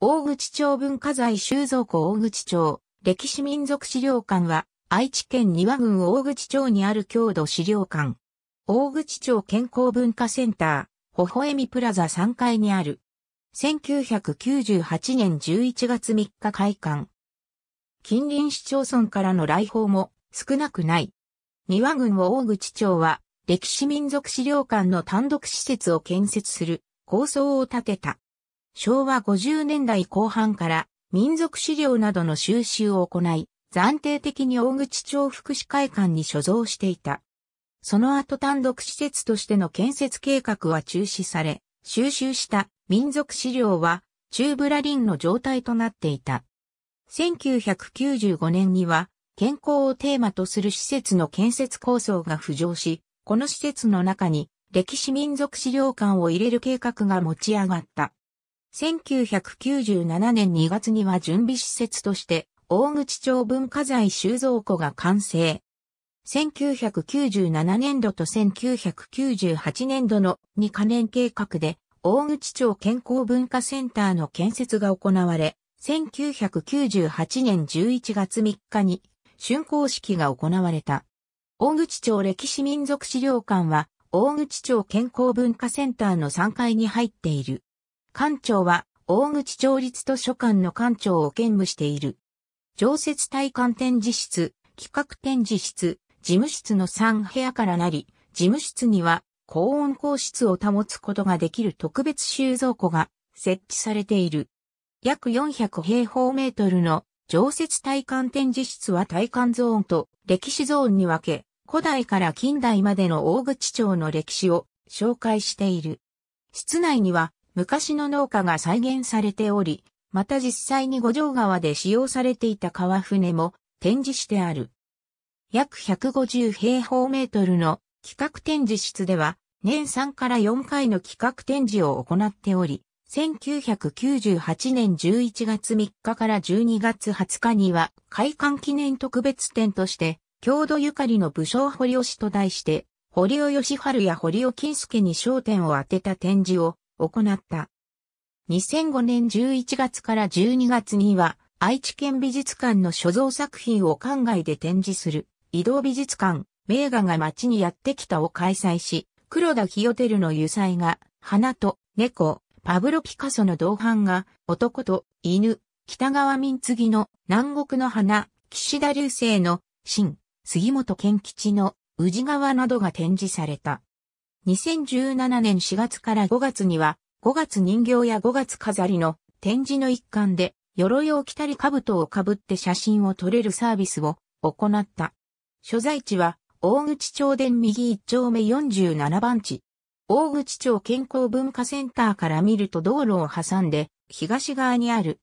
大口町文化財収蔵庫大口町歴史民族資料館は愛知県庭郡大口町にある郷土資料館。大口町健康文化センター、微笑みプラザ3階にある。1998年11月3日開館。近隣市町村からの来訪も少なくない。庭郡大口町は歴史民族資料館の単独施設を建設する構想を立てた。昭和50年代後半から民族資料などの収集を行い、暫定的に大口町福祉会館に所蔵していた。その後単独施設としての建設計画は中止され、収集した民族資料は中ブラリンの状態となっていた。1995年には健康をテーマとする施設の建設構想が浮上し、この施設の中に歴史民族資料館を入れる計画が持ち上がった。1997年2月には準備施設として大口町文化財収蔵庫が完成。1997年度と1998年度の2カ年計画で大口町健康文化センターの建設が行われ、1998年11月3日に竣工式が行われた。大口町歴史民族資料館は大口町健康文化センターの3階に入っている。館長は大口町立図書館の館長を兼務している。常設体館展示室、企画展示室、事務室の3部屋からなり、事務室には高温硬室を保つことができる特別収蔵庫が設置されている。約400平方メートルの常設体感展示室は体感ゾーンと歴史ゾーンに分け、古代から近代までの大口町の歴史を紹介している。室内には昔の農家が再現されており、また実際に五条川で使用されていた川船も展示してある。約150平方メートルの企画展示室では、年3から4回の企画展示を行っており、1998年11月3日から12月20日には、開館記念特別展として、郷土ゆかりの武将堀尾氏と題して、堀尾義春や堀尾金助に焦点を当てた展示を行った。2005年11月から12月には、愛知県美術館の所蔵作品を館外で展示する、移動美術館、名画が街にやってきたを開催し、黒田清照の油彩画、花と猫、パブロ・ピカソの同伴が、男と犬、北川民次の南国の花、岸田流星の新、杉本健吉の宇治川などが展示された。2017年4月から5月には、5月人形や5月飾りの展示の一環で、鎧を着たり兜をかぶって写真を撮れるサービスを行った。所在地は、大口町電右1丁目47番地。大口町健康文化センターから見ると道路を挟んで、東側にある。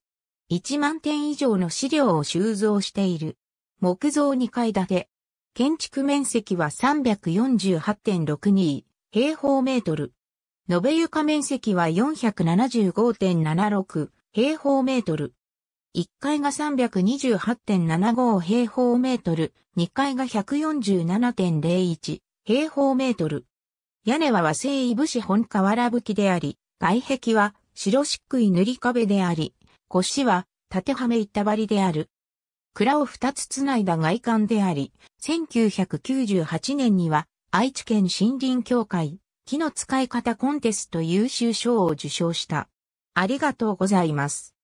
1万点以上の資料を収蔵している。木造2階建て。建築面積は348.62平方メートル。延べ床面積は475.76平方メートル。1階が328.75平方メートル、2階が147.01平方メートル。屋根は和製い武士本瓦吹きであり、外壁は白漆喰塗り壁であり、腰は縦はめ板張りである。蔵を2つつないだ外観であり、1998年には愛知県森林協会、木の使い方コンテスト優秀賞を受賞した。ありがとうございます。